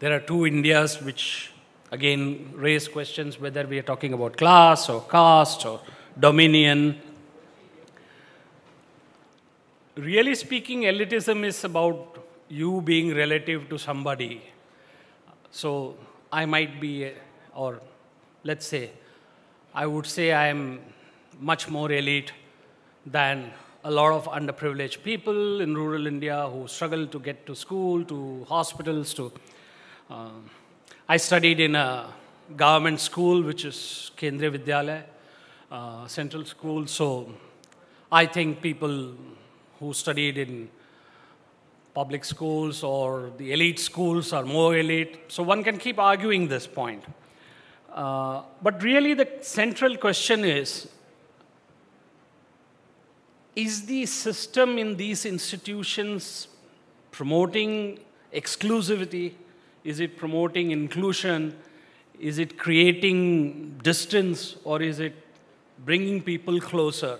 there are two Indias which again raise questions whether we are talking about class or caste or dominion. Really speaking, elitism is about you being relative to somebody. So I might be, or let's say, I would say I am much more elite than a lot of underprivileged people in rural India who struggle to get to school, to hospitals, to... Uh, I studied in a government school, which is Kendriya Vidyalaya, uh, central school, so I think people who studied in public schools or the elite schools are more elite, so one can keep arguing this point. Uh, but really the central question is, is the system in these institutions promoting exclusivity? Is it promoting inclusion? Is it creating distance or is it bringing people closer?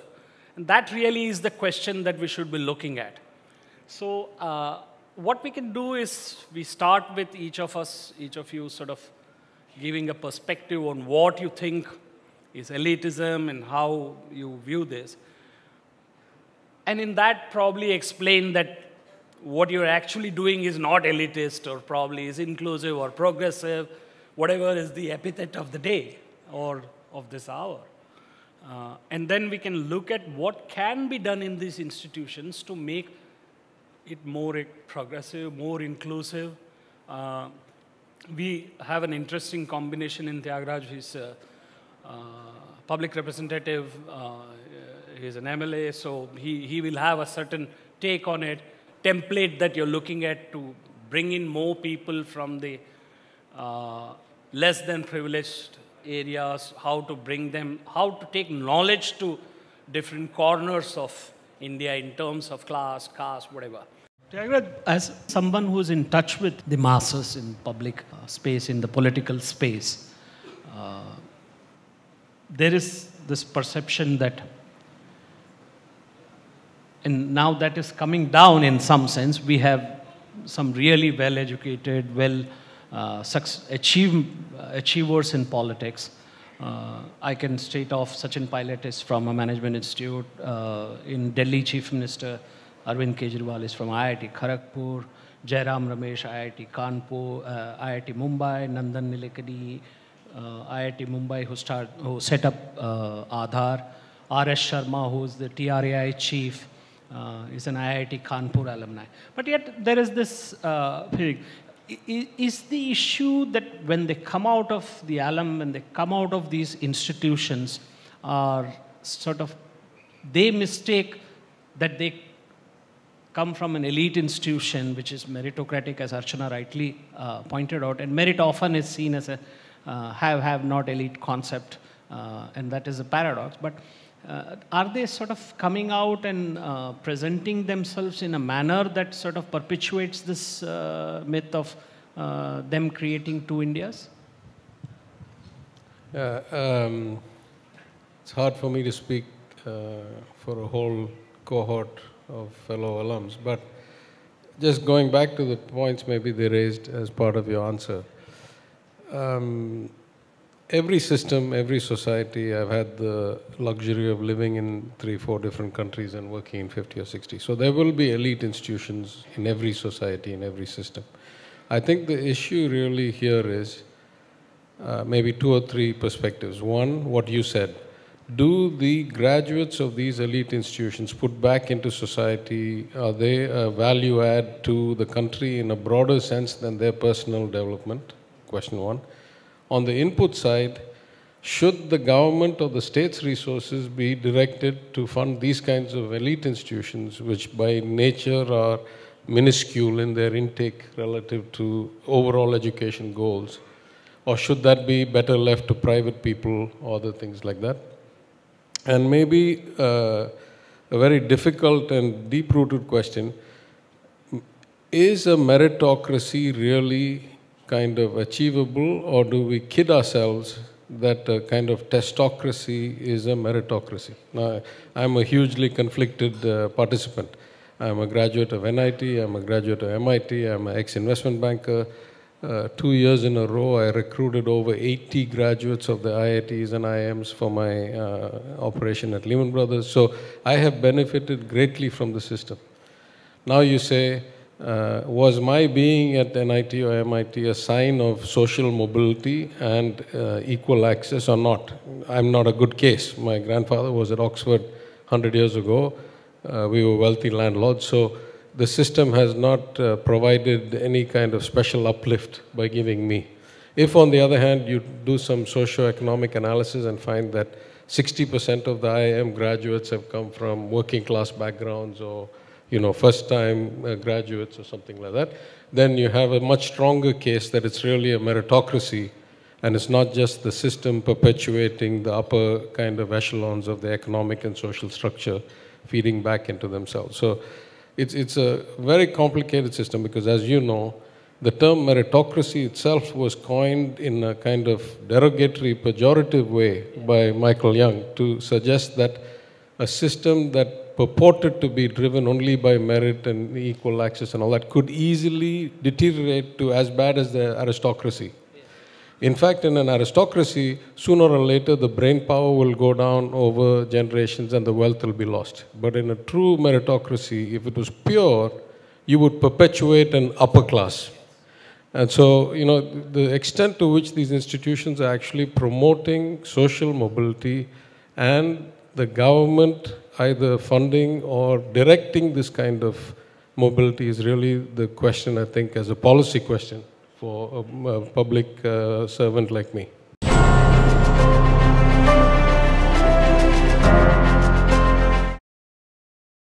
And that really is the question that we should be looking at. So uh, what we can do is we start with each of us, each of you sort of giving a perspective on what you think is elitism and how you view this and in that probably explain that what you're actually doing is not elitist or probably is inclusive or progressive, whatever is the epithet of the day or of this hour. Uh, and then we can look at what can be done in these institutions to make it more progressive, more inclusive. Uh, we have an interesting combination in Tyagraj, he's a uh, public representative uh, he's an MLA, so he, he will have a certain take on it, template that you're looking at to bring in more people from the uh, less than privileged areas, how to bring them, how to take knowledge to different corners of India in terms of class, caste, whatever. As someone who's in touch with the masses in public uh, space, in the political space, uh, there is this perception that and now that is coming down in some sense. We have some really well-educated, well, well uh, achieve, achievers in politics. Uh, I can state off Sachin Pilot is from a management institute. Uh, in Delhi, Chief Minister Arvind Kejriwal is from IIT Kharagpur. Jairam Ramesh, IIT Kanpur, uh, IIT Mumbai. Nandan Nilekani, uh, IIT Mumbai, who, start, who set up uh, Aadhaar. R.S. Sharma, who is the TRAI chief is uh, an IIT Kanpur alumni. But yet there is this thing. Uh, is the issue that when they come out of the alum, when they come out of these institutions, are sort of they mistake that they come from an elite institution which is meritocratic as archana rightly uh, pointed out and merit often is seen as a uh, have have not elite concept uh, and that is a paradox but uh, are they sort of coming out and uh, presenting themselves in a manner that sort of perpetuates this uh, myth of uh, them creating two Indias? Yeah, um, it's hard for me to speak uh, for a whole cohort of fellow alums, but just going back to the points maybe they raised as part of your answer. Um, every system, every society, I've had the luxury of living in three, four different countries and working in 50 or 60. So there will be elite institutions in every society, in every system. I think the issue really here is uh, maybe two or three perspectives. One, what you said. Do the graduates of these elite institutions put back into society, are they a value add to the country in a broader sense than their personal development? Question one on the input side, should the government or the state's resources be directed to fund these kinds of elite institutions, which by nature are minuscule in their intake relative to overall education goals? Or should that be better left to private people or other things like that? And maybe uh, a very difficult and deep rooted question is a meritocracy really kind of achievable, or do we kid ourselves that a uh, kind of testocracy is a meritocracy? Now, I'm a hugely conflicted uh, participant. I'm a graduate of NIT, I'm a graduate of MIT, I'm an ex investment banker. Uh, two years in a row, I recruited over 80 graduates of the IITs and IIMs for my uh, operation at Lehman Brothers. So I have benefited greatly from the system. Now you say, uh, was my being at NIT or MIT a sign of social mobility and uh, equal access or not? I'm not a good case. My grandfather was at Oxford 100 years ago. Uh, we were wealthy landlords, so the system has not uh, provided any kind of special uplift by giving me. If, on the other hand, you do some socio-economic analysis and find that 60% of the IIM graduates have come from working class backgrounds or you know, first time uh, graduates or something like that, then you have a much stronger case that it's really a meritocracy and it's not just the system perpetuating the upper kind of echelons of the economic and social structure feeding back into themselves. So it's, it's a very complicated system because, as you know, the term meritocracy itself was coined in a kind of derogatory, pejorative way by Michael Young to suggest that a system that purported to be driven only by merit and equal access and all that could easily deteriorate to as bad as the aristocracy. In fact, in an aristocracy, sooner or later the brain power will go down over generations and the wealth will be lost. But in a true meritocracy, if it was pure, you would perpetuate an upper class. And so, you know, the extent to which these institutions are actually promoting social mobility and the government either funding or directing this kind of mobility is really the question, I think, as a policy question for a, public uh, servant like me.